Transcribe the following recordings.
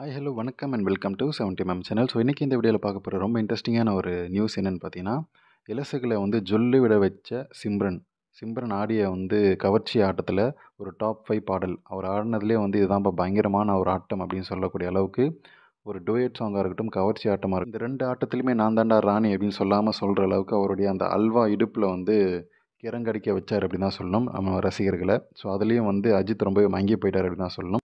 hi hello வணக்கம் and welcome to seventy ma'am channel so இன்றைக்கி இந்த வீடியோவில் பார்க்க போகிற ரொம்ப இன்ட்ரெஸ்டிங்கான ஒரு நியூஸ் என்னென்னு பார்த்தீங்கன்னா இலசுகளை வந்து ஜொல்லு விட வச்ச சிம்ரன் சிம்ரன் ஆடிய வந்து கவர்ச்சி ஆட்டத்தில் ஒரு டாப் ஃபைவ் பாடல் அவர் ஆடினதுலேயே வந்து இதுதான் பயங்கரமான ஒரு ஆட்டம் அப்படின்னு சொல்லக்கூடிய அளவுக்கு ஒரு டோயட் சாங்காக இருக்கட்டும் கவர்ச்சி ஆட்டமாக இருக்கும் இந்த ரெண்டு ஆட்டத்துலையுமே நான் தாண்டா ராணி அப்படின்னு சொல்லாமல் சொல்கிற அளவுக்கு அவருடைய அந்த அல்வா இடுப்பில் வந்து கிறங்கடிக்க வச்சார் அப்படின்னு தான் சொல்லணும் நம்ம ரசிகர்களை ஸோ அதுலேயும் வந்து அஜித் ரொம்பவே மங்கி போயிட்டார் அப்படின்னு தான் சொல்லணும்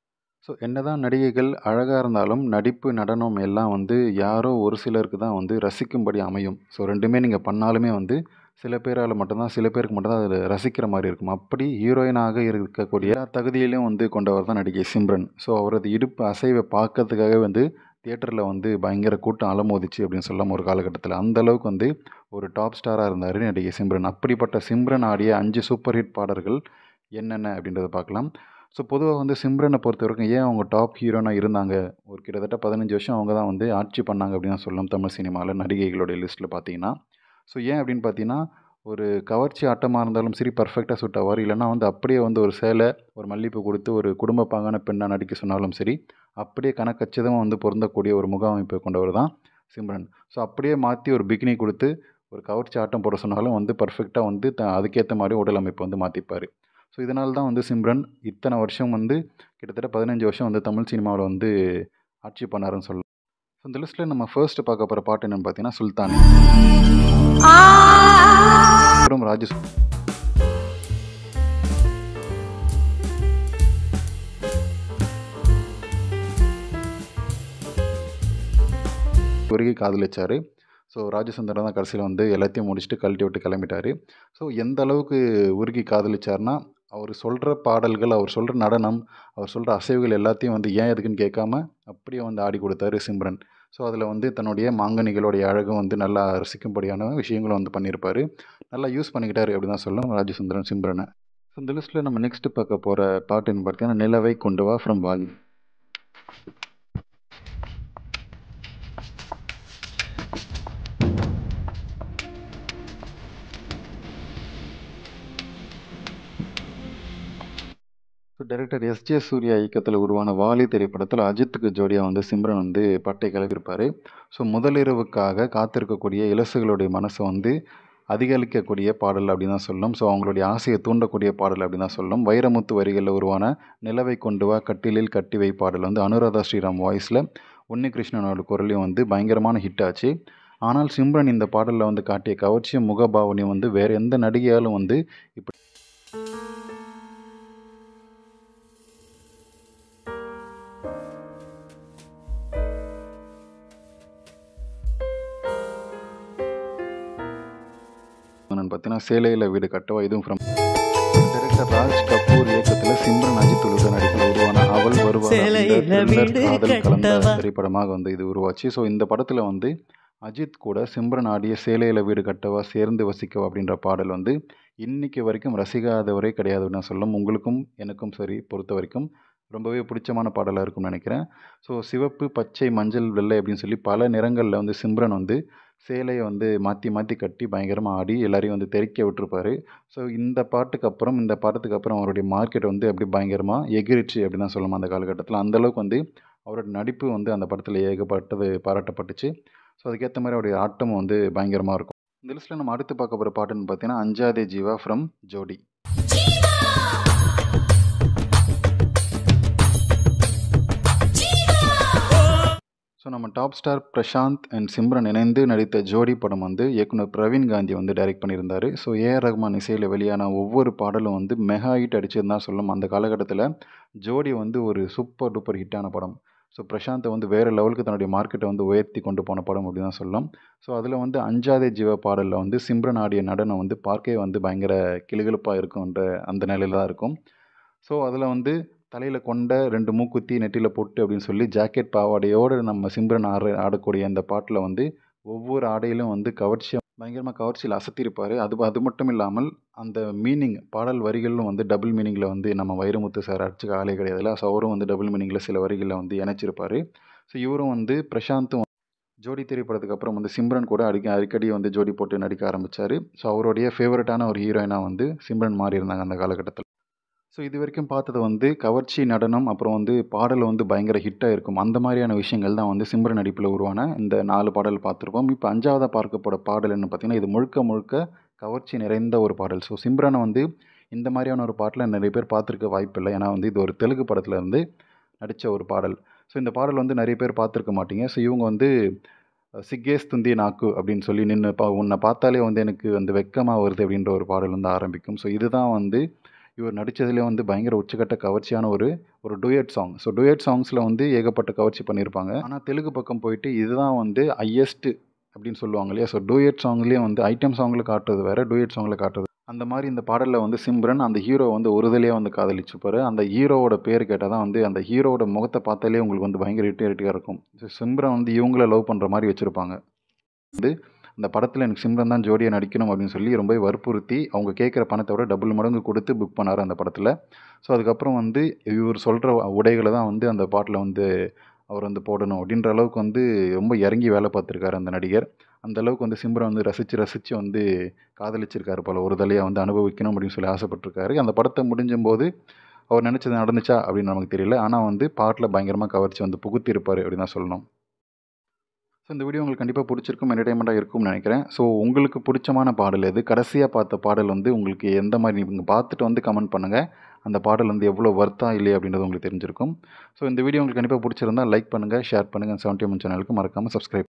ஸோ என்ன தான் நடிகைகள் அழகாக இருந்தாலும் நடிப்பு நடனம் எல்லாம் வந்து யாரோ ஒரு சிலருக்கு தான் வந்து ரசிக்கும்படி அமையும் ஸோ ரெண்டுமே நீங்கள் பண்ணாலுமே வந்து சில பேரால் மட்டும்தான் சில பேருக்கு மட்டும்தான் அதில் ரசிக்கிற மாதிரி இருக்கும் அப்படி ஹீரோயினாக இருக்கக்கூடிய தகுதியிலையும் வந்து கொண்டவர் தான் நடிகை சிம்ரன் ஸோ அவரது இடுப்பு அசைவை பார்க்கறதுக்காக வந்து தியேட்டரில் வந்து பயங்கர கூட்டம் அலமோதிச்சு அப்படின்னு சொல்லாமல் ஒரு காலகட்டத்தில் அந்தளவுக்கு வந்து ஒரு டாப் ஸ்டாராக இருந்தார் நடிகை சிம்ரன் அப்படிப்பட்ட சிம்ரன் ஆடிய அஞ்சு சூப்பர் ஹிட் பாடல்கள் என்னென்ன அப்படின்றத பார்க்கலாம் ஸோ பொதுவாக வந்து சிம்ரனை பொறுத்த வரைக்கும் ஏன் அவங்க டாப் ஹீரோனாக இருந்தாங்க ஒரு கிட்டத்தட்ட பதினஞ்சு வருஷம் அவங்க தான் வந்து ஆட்சி பண்ணாங்க அப்படின்னு சொல்லும் தமிழ் சினிமாவில் நடிகைகளுடைய லிஸ்ட்டில் பார்த்தீங்கன்னா ஸோ ஏன் அப்படின்னு பார்த்தீங்கன்னா ஒரு கவர்ச்சி ஆட்டமாக இருந்தாலும் சரி பர்ஃபெக்டாக வார் இல்லைனா வந்து அப்படியே வந்து ஒரு சேலை ஒரு மல்லிப்பூ கொடுத்து ஒரு குடும்ப பாங்கான பெண்ணாக நடிக்க சொன்னாலும் சரி அப்படியே கணக்கச்சிதமாக வந்து பொருந்தக்கூடிய ஒரு முக அமைப்பை கொண்டவர் தான் சிம்ரன் ஸோ அப்படியே மாற்றி ஒரு பிகினி கொடுத்து ஒரு கவர்ச்சி ஆட்டம் போட சொன்னாலும் வந்து பர்ஃபெக்டாக வந்து த அதுக்கேற்ற மாதிரி உடல் அமைப்பு வந்து மாற்றிப்பார் ஸோ இதனால தான் வந்து சிம்ரன் இத்தனை வருஷம் வந்து கிட்டத்தட்ட பதினஞ்சு வருஷம் வந்து தமிழ் சினிமாவில் வந்து ஆட்சி பண்ணாருன்னு சொல்லலாம் ஸோ இந்த லிஸ்ட்டில் நம்ம ஃபர்ஸ்ட் பார்க்க போகிற பாட்டு என்னென்னு பார்த்தீங்கன்னா சுல்தான் அப்புறம் ராஜு குறுகி காதலிச்சார் ஸோ ராஜசுந்தரம் தான் கடைசியில் வந்து எல்லாத்தையும் முடிச்சுட்டு கழட்டி விட்டு கிளம்பிட்டார் ஸோ எந்த அளவுக்கு உருகி காதலிச்சார்னா அவர் சொல்கிற பாடல்கள் அவர் சொல்கிற நடனம் அவர் சொல்கிற அசைவுகள் எல்லாத்தையும் வந்து ஏன் எதுக்குன்னு கேட்காம அப்படியே வந்து ஆடி கொடுத்தாரு சிம்ரன் ஸோ அதில் வந்து தன்னுடைய மாங்கனிகளுடைய அழகும் வந்து நல்லா ரசிக்கும்படியான விஷயங்களும் வந்து பண்ணியிருப்பார் நல்லா யூஸ் பண்ணிக்கிட்டார் அப்படி தான் சொல்லலாம் ராஜசுந்தரன் சிம்ரனை ஸோ இந்த லிஸ்ட்டில் நம்ம நெக்ஸ்ட்டு பார்க்க போகிற பாட்டுன்னு பார்த்தீங்கன்னா நிலவை கொண்டு வா ஃப்ரம் வாலி டைரக்டர் எஸ் ஜே சூர்யா இயக்கத்தில் உருவான வாலி திரைப்படத்தில் அஜித்துக்கு ஜோடியாக வந்து சிம்ரன் வந்து பட்டை கிளப்பியிருப்பார் ஸோ முதலிரவுக்காக காத்திருக்கக்கூடிய இலசுகளுடைய மனசை வந்து அதிகரிக்கக்கூடிய பாடல் அப்படின்னு தான் சொல்லணும் ஸோ அவங்களுடைய ஆசையை தூண்டக்கூடிய பாடல் அப்படின்னு தான் சொல்லணும் வைரமுத்து வரிகளில் உருவான நிலவை கொண்டு வா கட்டிலில் கட்டி வை பாடல் வந்து அனுராதா ஸ்ரீராம் வாய்ஸில் உன்னிகிருஷ்ணனோட குரலையும் வந்து பயங்கரமான ஹிட் ஆச்சு ஆனால் சிம்ரன் இந்த பாடலில் வந்து காட்டிய கவர்ச்சியும் முகபாவனையும் வந்து வேறு எந்த நடிகையாலும் வந்து இப்படி பார்த்தீங்கன்னா சேலையில் வீடு கட்டவா இதுவும் ஃப்ரம் டைரக்டர் ராஜ் கபூர் இயக்கத்தில் சிம்ரன் அஜித் உள்ள நடிப்பில் உருவான அவள் வருவான கலந்த திரைப்படமாக வந்து இது உருவாச்சு ஸோ இந்த படத்தில் வந்து அஜித் கூட சிம்ரன் ஆடிய சேலையில் வீடு கட்டவா சேர்ந்து வசிக்கவா அப்படின்ற பாடல் வந்து இன்றைக்கி வரைக்கும் ரசிகாதவரே கிடையாது நான் சொல்லும் உங்களுக்கும் எனக்கும் சரி பொறுத்த வரைக்கும் ரொம்பவே பிடிச்சமான பாடலாக இருக்கும்னு நினைக்கிறேன் ஸோ சிவப்பு பச்சை மஞ்சள் வெள்ளை அப்படின்னு சொல்லி பல நிறங்களில் வந்து சிம்ரன் வந்து சேலையை வந்து மாற்றி மாற்றி கட்டி பயங்கரமாக ஆடி எல்லாரையும் வந்து தெறிக்க விட்டுருப்பாரு ஸோ இந்த பாட்டுக்கு அப்புறம் இந்த படத்துக்கு அப்புறம் அவருடைய மார்க்கெட் வந்து அப்படி பயங்கரமாக எகிரிச்சு அப்படின்னு தான் சொல்லலாம் அந்த காலகட்டத்தில் அந்தளவுக்கு வந்து அவரோட நடிப்பு வந்து அந்த படத்தில் ஏகப்பட்டது பாராட்டப்பட்டுச்சு ஸோ அதுக்கேற்ற மாதிரி அவருடைய ஆட்டமும் வந்து பயங்கரமாக இருக்கும் இந்த லிஸ்ட்டில் நம்ம அடுத்து பார்க்க போகிற பாட்டுன்னு பார்த்தீங்கன்னா அஞ்சாதே ஜீவா ஃப்ரம் ஜோடி ஸோ நம்ம top star Prashanth and Simran இணைந்து நடித்த ஜோடி படம் வந்து இயக்குனர் பிரவீன் காந்தி வந்து டைரக்ட் பண்ணியிருந்தார் ஸோ ஏஆர் ரஹ்மான் இசையில் வெளியான ஒவ்வொரு பாடலும் வந்து மெகா ஹிட் அடிச்சிருந்தா சொல்லும் அந்த காலகட்டத்தில் ஜோடி வந்து ஒரு சூப்பர் டூப்பர் ஹிட்டான படம் ஸோ பிரசாந்தை வந்து வேறு லெவலுக்கு தன்னுடைய மார்க்கெட்டை வந்து உயர்த்தி கொண்டு போன படம் அப்படின்னு தான் சொல்லலாம் ஸோ அதில் வந்து அஞ்சாதே ஜீவ பாடலில் வந்து சிம்ரன் ஆடிய நடனம் வந்து பார்க்கவே வந்து பயங்கர கிளுகிழப்பாக இருக்கும்ன்ற அந்த நிலையில் தான் இருக்கும் ஸோ அதில் வந்து தலையில் கொண்ட ரெண்டு மூக்குத்தி நெட்டியில் போட்டு அப்படின்னு சொல்லி ஜாக்கெட் பாவாடையோடு நம்ம சிம்ரன் ஆடு ஆடக்கூடிய அந்த பாட்டில் வந்து ஒவ்வொரு ஆடையிலும் வந்து கவர்ச்சியாக பயங்கரமாக கவர்ச்சியில் அசத்திருப்பார் அது அது மட்டும் இல்லாமல் அந்த மீனிங் பாடல் வரிகளும் வந்து டபுள் மீனிங்கில் வந்து நம்ம வைரமுத்து சார் அடிச்சு ஆளே கிடையாதுல ஸோ அவரும் வந்து டபுள் மீனிங்கில் சில வரிகளில் வந்து இணைச்சிருப்பார் ஸோ இவரும் வந்து பிரசாந்தும் ஜோடி திரைப்படத்துக்கு அப்புறம் வந்து சிம்ரன் கூட அடிக்க அடிக்கடி வந்து ஜோடி போட்டு நடிக்க ஆரம்பித்தார் ஸோ அவருடைய ஃபேவரட்டான ஒரு ஹீரோயினாக வந்து சிம்ரன் மாறியிருந்தாங்க அந்த காலகட்டத்தில் ஸோ இது வரைக்கும் பார்த்தது வந்து கவர்ச்சி நடனம் அப்புறம் வந்து பாடல் வந்து பயங்கர ஹிட்டாக இருக்கும் அந்த மாதிரியான விஷயங்கள் தான் வந்து சிம்ரன் நடிப்பில் உருவான இந்த நாலு பாடல் பார்த்துருப்போம் இப்போ அஞ்சாவதாக பார்க்கப்பட பாடல்னு பார்த்திங்கன்னா இது முழுக்க முழுக்க கவர்ச்சி நிறைந்த ஒரு பாடல் ஸோ சிம்ரனை வந்து இந்த மாதிரியான ஒரு பாட்டில் நிறைய பேர் பார்த்துருக்க வாய்ப்பு இல்லை ஏன்னா வந்து இது ஒரு தெலுங்கு படத்தில் இருந்து நடித்த ஒரு பாடல் ஸோ இந்த பாடல் வந்து நிறைய பேர் பார்த்துருக்க மாட்டீங்க ஸோ இவங்க வந்து சிக்கேஸ் துந்தி நாக்கு அப்படின்னு சொல்லி நின்று பா உன்னை பார்த்தாலே வந்து எனக்கு வந்து வெக்கமாக வருது அப்படின்ற ஒரு பாடல் வந்து ஆரம்பிக்கும் ஸோ இதுதான் வந்து இவர் நடித்ததுலேயே வந்து பயங்கர உச்சக்கட்ட கவர்ச்சியான ஒரு ஒரு டூயட் சாங் ஸோ டூயட் சாங்ஸில் வந்து ஏகப்பட்ட கவர்ச்சி பண்ணியிருப்பாங்க ஆனால் தெலுங்கு பக்கம் போயிட்டு இதுதான் வந்து ஹையஸ்ட்டு அப்படின்னு சொல்லுவாங்க இல்லையா ஸோ டூயட் சாங்லேயே வந்து ஐட்டம் சாங்கில் காட்டுறது வேறு டூயட் சாங்கில் காட்டுறது அந்த மாதிரி இந்த பாடலில் வந்து சிம்ரன் அந்த ஹீரோ வந்து ஒருதலையே வந்து காதலிச்சுப்பார் அந்த ஹீரோவோட பேர் கேட்டால் தான் வந்து அந்த ஹீரோவோட முகத்தை பார்த்தாலே உங்களுக்கு வந்து பயங்கர இரிட்டேட்டிவாக இருக்கும் ஸோ சிம்ரன் வந்து இவங்கள லவ் பண்ணுற மாதிரி வச்சுருப்பாங்க வந்து இந்த படத்தில் எனக்கு சிம்ரன் தான் ஜோடியாக நடிக்கணும் அப்படின்னு சொல்லி ரொம்ப வற்புறுத்தி அவங்க கேட்குற பணத்தை விட டபுள் மடங்கு கொடுத்து புக் பண்ணார் அந்த படத்தில் ஸோ அதுக்கப்புறம் வந்து இவர் சொல்கிற உடைகளை தான் வந்து அந்த பாட்டில் வந்து அவர் வந்து போடணும் அப்படின்ற அளவுக்கு வந்து ரொம்ப இறங்கி வேலை பார்த்துருக்காரு அந்த நடிகர் அந்த அளவுக்கு வந்து சிம்ரன் வந்து ரசித்து ரசித்து வந்து காதலிச்சிருக்காரு போல் ஒரு தலையாக வந்து அனுபவிக்கணும் அப்படின்னு சொல்லி ஆசைப்பட்டிருக்காரு அந்த படத்தை முடிஞ்சும்போது அவர் நினச்சது நடந்துச்சா அப்படின்னு நமக்கு தெரியல ஆனால் வந்து பாட்டில் பயங்கரமாக கவர்ச்சி வந்து புகுத்திருப்பார் அப்படின்னு தான் சொல்லணும் ஸோ இந்த வீடியோ உங்களுக்கு கண்டிப்பாக பிடிச்சிருக்கும் என்டர்டைன்மெண்ட்டாக இருக்கும்னு நினைக்கிறேன் ஸோ உங்களுக்கு பிடிச்சமான பாடல் எது கடைசியாக பார்த்த பாடல் வந்து உங்களுக்கு எந்த மாதிரி நீங்கள் பார்த்துட்டு வந்து கமெண்ட் பண்ணுங்கள் அந்த பாடல் வந்து எவ்வளோ வர்த்தா இல்லையா அப்படின்றது உங்களுக்கு தெரிஞ்சிருக்கும் ஸோ இந்த வீடியோ உங்களுக்கு கண்டிப்பாக பிடிச்சிருந்தால் லைக் பண்ணுங்கள் ஷேர் பண்ணுங்கள் செவன்டி எம் சேனலுக்கு மறக்காமல் சப்ஸ்கிரைப்